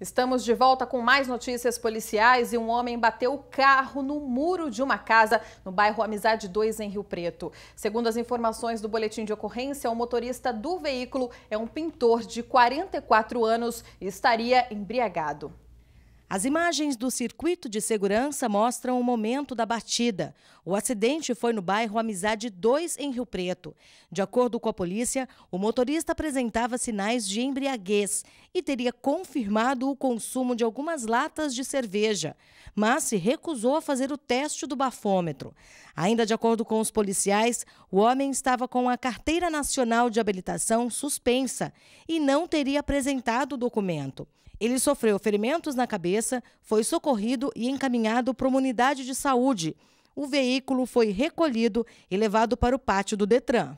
Estamos de volta com mais notícias policiais e um homem bateu o carro no muro de uma casa no bairro Amizade 2, em Rio Preto. Segundo as informações do boletim de ocorrência, o motorista do veículo é um pintor de 44 anos e estaria embriagado. As imagens do circuito de segurança mostram o momento da batida. O acidente foi no bairro Amizade 2, em Rio Preto. De acordo com a polícia, o motorista apresentava sinais de embriaguez e teria confirmado o consumo de algumas latas de cerveja, mas se recusou a fazer o teste do bafômetro. Ainda de acordo com os policiais, o homem estava com a Carteira Nacional de Habilitação suspensa e não teria apresentado o documento. Ele sofreu ferimentos na cabeça cabeça, foi socorrido e encaminhado para uma unidade de saúde. O veículo foi recolhido e levado para o pátio do Detran.